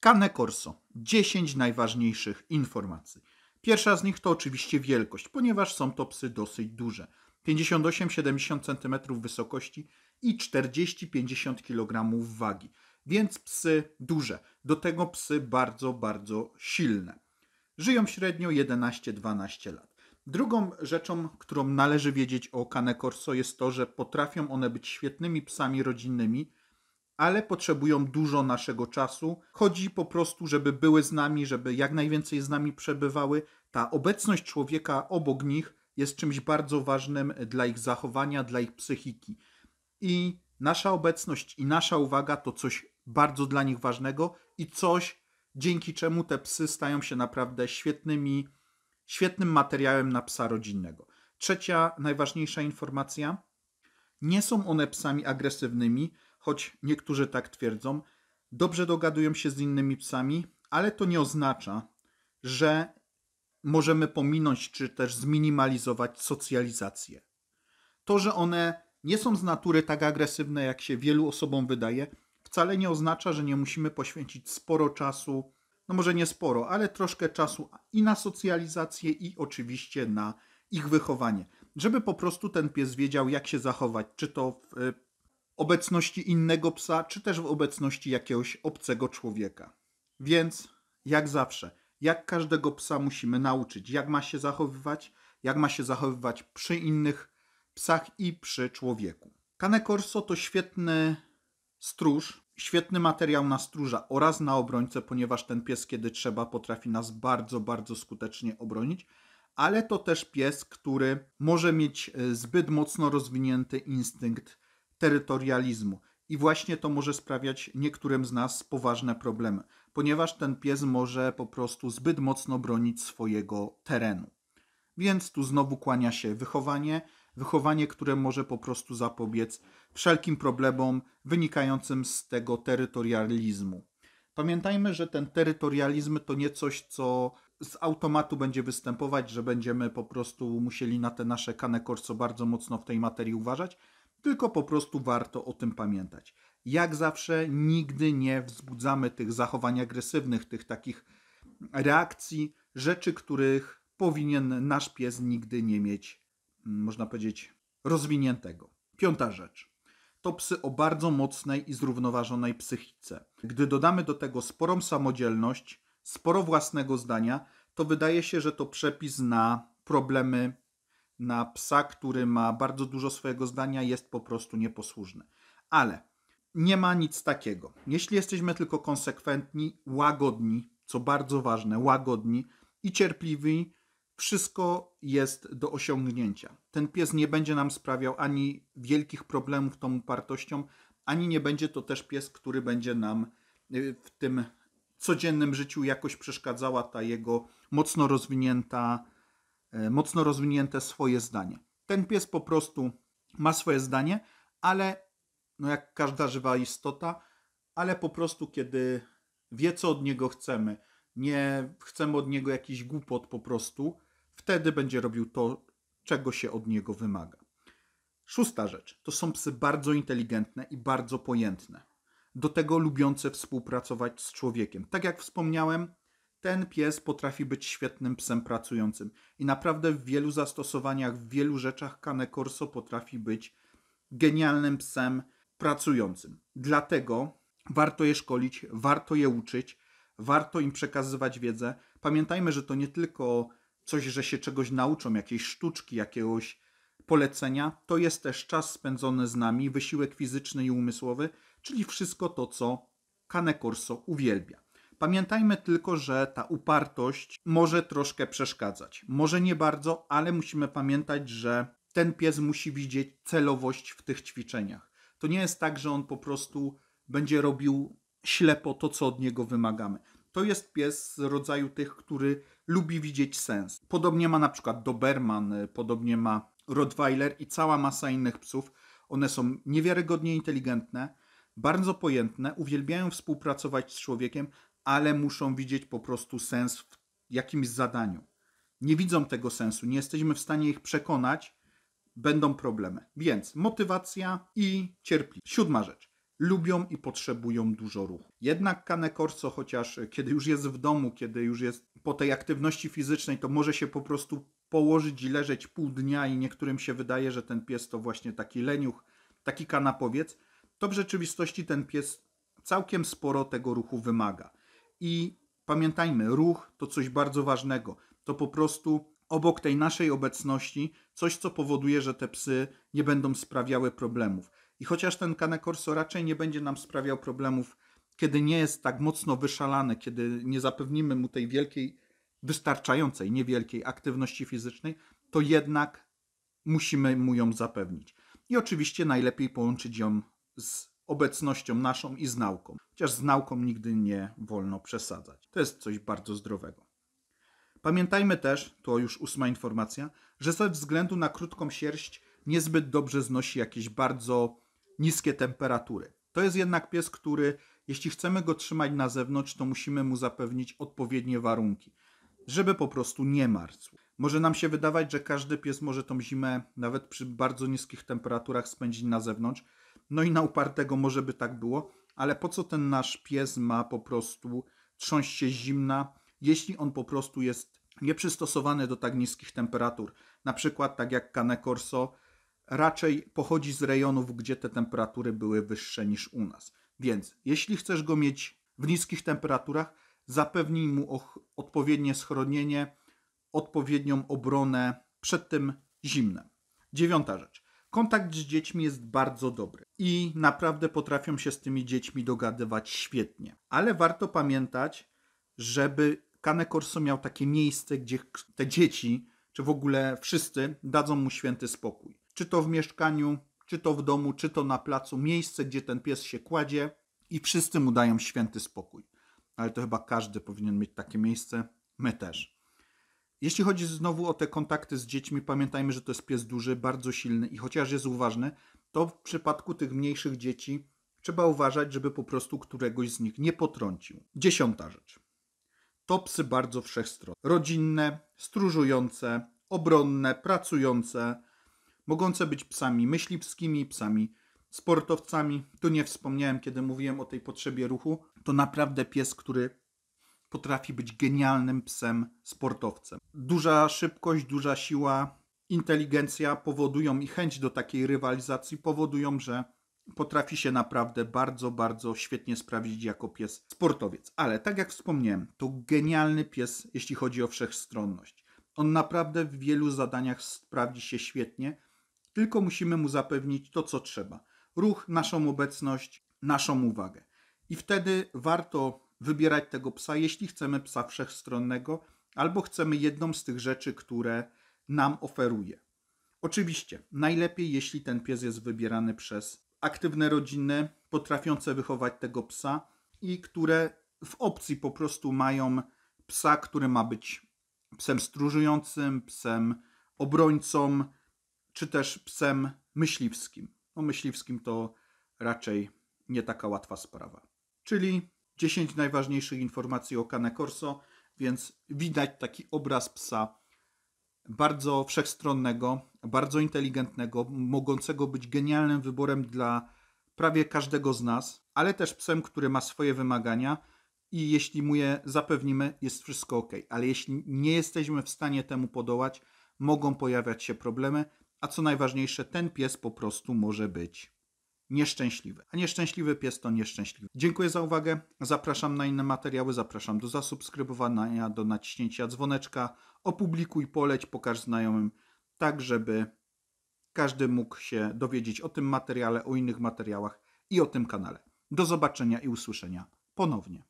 Cane Corso. 10 najważniejszych informacji. Pierwsza z nich to oczywiście wielkość, ponieważ są to psy dosyć duże. 58-70 cm wysokości i 40-50 kg wagi. Więc psy duże. Do tego psy bardzo, bardzo silne. Żyją średnio 11-12 lat. Drugą rzeczą, którą należy wiedzieć o Cane Corso jest to, że potrafią one być świetnymi psami rodzinnymi, ale potrzebują dużo naszego czasu. Chodzi po prostu, żeby były z nami, żeby jak najwięcej z nami przebywały. Ta obecność człowieka obok nich jest czymś bardzo ważnym dla ich zachowania, dla ich psychiki. I nasza obecność i nasza uwaga to coś bardzo dla nich ważnego i coś, dzięki czemu te psy stają się naprawdę świetnymi, świetnym materiałem na psa rodzinnego. Trzecia najważniejsza informacja. Nie są one psami agresywnymi, choć niektórzy tak twierdzą, dobrze dogadują się z innymi psami, ale to nie oznacza, że możemy pominąć czy też zminimalizować socjalizację. To, że one nie są z natury tak agresywne, jak się wielu osobom wydaje, wcale nie oznacza, że nie musimy poświęcić sporo czasu, no może nie sporo, ale troszkę czasu i na socjalizację, i oczywiście na ich wychowanie, żeby po prostu ten pies wiedział, jak się zachować, czy to w obecności innego psa, czy też w obecności jakiegoś obcego człowieka. Więc, jak zawsze, jak każdego psa musimy nauczyć, jak ma się zachowywać, jak ma się zachowywać przy innych psach i przy człowieku. Cane Corso to świetny stróż, świetny materiał na stróża oraz na obrońcę, ponieważ ten pies, kiedy trzeba, potrafi nas bardzo, bardzo skutecznie obronić, ale to też pies, który może mieć e, zbyt mocno rozwinięty instynkt terytorializmu. I właśnie to może sprawiać niektórym z nas poważne problemy, ponieważ ten pies może po prostu zbyt mocno bronić swojego terenu. Więc tu znowu kłania się wychowanie, wychowanie, które może po prostu zapobiec wszelkim problemom wynikającym z tego terytorializmu. Pamiętajmy, że ten terytorializm to nie coś, co z automatu będzie występować, że będziemy po prostu musieli na te nasze kane corso bardzo mocno w tej materii uważać, tylko po prostu warto o tym pamiętać. Jak zawsze, nigdy nie wzbudzamy tych zachowań agresywnych, tych takich reakcji, rzeczy, których powinien nasz pies nigdy nie mieć, mm, można powiedzieć, rozwiniętego. Piąta rzecz. To psy o bardzo mocnej i zrównoważonej psychice. Gdy dodamy do tego sporą samodzielność, sporo własnego zdania, to wydaje się, że to przepis na problemy na psa, który ma bardzo dużo swojego zdania, jest po prostu nieposłuszny. Ale nie ma nic takiego. Jeśli jesteśmy tylko konsekwentni, łagodni, co bardzo ważne, łagodni i cierpliwi, wszystko jest do osiągnięcia. Ten pies nie będzie nam sprawiał ani wielkich problemów tą upartością, ani nie będzie to też pies, który będzie nam y, w tym codziennym życiu jakoś przeszkadzała ta jego mocno rozwinięta E, mocno rozwinięte swoje zdanie. Ten pies po prostu ma swoje zdanie, ale no jak każda żywa istota, ale po prostu kiedy wie, co od niego chcemy, nie chcemy od niego jakiś głupot po prostu, wtedy będzie robił to, czego się od niego wymaga. Szósta rzecz. To są psy bardzo inteligentne i bardzo pojętne. Do tego lubiące współpracować z człowiekiem. Tak jak wspomniałem, ten pies potrafi być świetnym psem pracującym. I naprawdę w wielu zastosowaniach, w wielu rzeczach Cane Corso potrafi być genialnym psem pracującym. Dlatego warto je szkolić, warto je uczyć, warto im przekazywać wiedzę. Pamiętajmy, że to nie tylko coś, że się czegoś nauczą, jakiejś sztuczki, jakiegoś polecenia, to jest też czas spędzony z nami, wysiłek fizyczny i umysłowy, czyli wszystko to, co Cane Corso uwielbia. Pamiętajmy tylko, że ta upartość może troszkę przeszkadzać. Może nie bardzo, ale musimy pamiętać, że ten pies musi widzieć celowość w tych ćwiczeniach. To nie jest tak, że on po prostu będzie robił ślepo to, co od niego wymagamy. To jest pies z rodzaju tych, który lubi widzieć sens. Podobnie ma na przykład Doberman, podobnie ma Rottweiler i cała masa innych psów. One są niewiarygodnie inteligentne, bardzo pojętne, uwielbiają współpracować z człowiekiem, ale muszą widzieć po prostu sens w jakimś zadaniu. Nie widzą tego sensu, nie jesteśmy w stanie ich przekonać, będą problemy. Więc motywacja i cierpliwość. Siódma rzecz. Lubią i potrzebują dużo ruchu. Jednak Kanekorco, Corso, chociaż kiedy już jest w domu, kiedy już jest po tej aktywności fizycznej, to może się po prostu położyć i leżeć pół dnia i niektórym się wydaje, że ten pies to właśnie taki leniuch, taki kanapowiec, to w rzeczywistości ten pies całkiem sporo tego ruchu wymaga. I pamiętajmy, ruch to coś bardzo ważnego. To po prostu obok tej naszej obecności coś, co powoduje, że te psy nie będą sprawiały problemów. I chociaż ten kanekorso raczej nie będzie nam sprawiał problemów, kiedy nie jest tak mocno wyszalany, kiedy nie zapewnimy mu tej wielkiej, wystarczającej, niewielkiej aktywności fizycznej, to jednak musimy mu ją zapewnić. I oczywiście najlepiej połączyć ją z obecnością naszą i z nauką. Chociaż z nauką nigdy nie wolno przesadzać. To jest coś bardzo zdrowego. Pamiętajmy też, to już ósma informacja, że ze względu na krótką sierść niezbyt dobrze znosi jakieś bardzo niskie temperatury. To jest jednak pies, który jeśli chcemy go trzymać na zewnątrz, to musimy mu zapewnić odpowiednie warunki, żeby po prostu nie marcł. Może nam się wydawać, że każdy pies może tą zimę nawet przy bardzo niskich temperaturach spędzić na zewnątrz, no i na upartego może by tak było, ale po co ten nasz pies ma po prostu trząść się zimna, jeśli on po prostu jest nieprzystosowany do tak niskich temperatur. Na przykład tak jak Cane Corso raczej pochodzi z rejonów, gdzie te temperatury były wyższe niż u nas. Więc jeśli chcesz go mieć w niskich temperaturach, zapewnij mu odpowiednie schronienie, odpowiednią obronę przed tym zimnem. Dziewiąta rzecz. Kontakt z dziećmi jest bardzo dobry i naprawdę potrafią się z tymi dziećmi dogadywać świetnie. Ale warto pamiętać, żeby Kane Corso miał takie miejsce, gdzie te dzieci, czy w ogóle wszyscy, dadzą mu święty spokój. Czy to w mieszkaniu, czy to w domu, czy to na placu, miejsce, gdzie ten pies się kładzie i wszyscy mu dają święty spokój. Ale to chyba każdy powinien mieć takie miejsce, my też. Jeśli chodzi znowu o te kontakty z dziećmi, pamiętajmy, że to jest pies duży, bardzo silny i chociaż jest uważny, to w przypadku tych mniejszych dzieci trzeba uważać, żeby po prostu któregoś z nich nie potrącił. Dziesiąta rzecz. To psy bardzo wszechstronne. Rodzinne, stróżujące, obronne, pracujące, mogące być psami myśliwskimi, psami sportowcami. Tu nie wspomniałem, kiedy mówiłem o tej potrzebie ruchu. To naprawdę pies, który potrafi być genialnym psem sportowcem. Duża szybkość, duża siła, inteligencja powodują i chęć do takiej rywalizacji powodują, że potrafi się naprawdę bardzo, bardzo świetnie sprawdzić jako pies sportowiec. Ale tak jak wspomniałem, to genialny pies, jeśli chodzi o wszechstronność. On naprawdę w wielu zadaniach sprawdzi się świetnie, tylko musimy mu zapewnić to, co trzeba. Ruch, naszą obecność, naszą uwagę. I wtedy warto wybierać tego psa, jeśli chcemy psa wszechstronnego albo chcemy jedną z tych rzeczy, które nam oferuje. Oczywiście, najlepiej jeśli ten pies jest wybierany przez aktywne rodziny, potrafiące wychować tego psa i które w opcji po prostu mają psa, który ma być psem stróżującym, psem obrońcą, czy też psem myśliwskim. O no, myśliwskim to raczej nie taka łatwa sprawa. Czyli 10 najważniejszych informacji o Cane Corso, więc widać taki obraz psa bardzo wszechstronnego, bardzo inteligentnego, mogącego być genialnym wyborem dla prawie każdego z nas, ale też psem, który ma swoje wymagania i jeśli mu je zapewnimy, jest wszystko ok. Ale jeśli nie jesteśmy w stanie temu podołać, mogą pojawiać się problemy, a co najważniejsze, ten pies po prostu może być nieszczęśliwy. A nieszczęśliwy pies to nieszczęśliwy. Dziękuję za uwagę. Zapraszam na inne materiały. Zapraszam do zasubskrybowania, do naciśnięcia dzwoneczka. Opublikuj, poleć, pokaż znajomym, tak żeby każdy mógł się dowiedzieć o tym materiale, o innych materiałach i o tym kanale. Do zobaczenia i usłyszenia ponownie.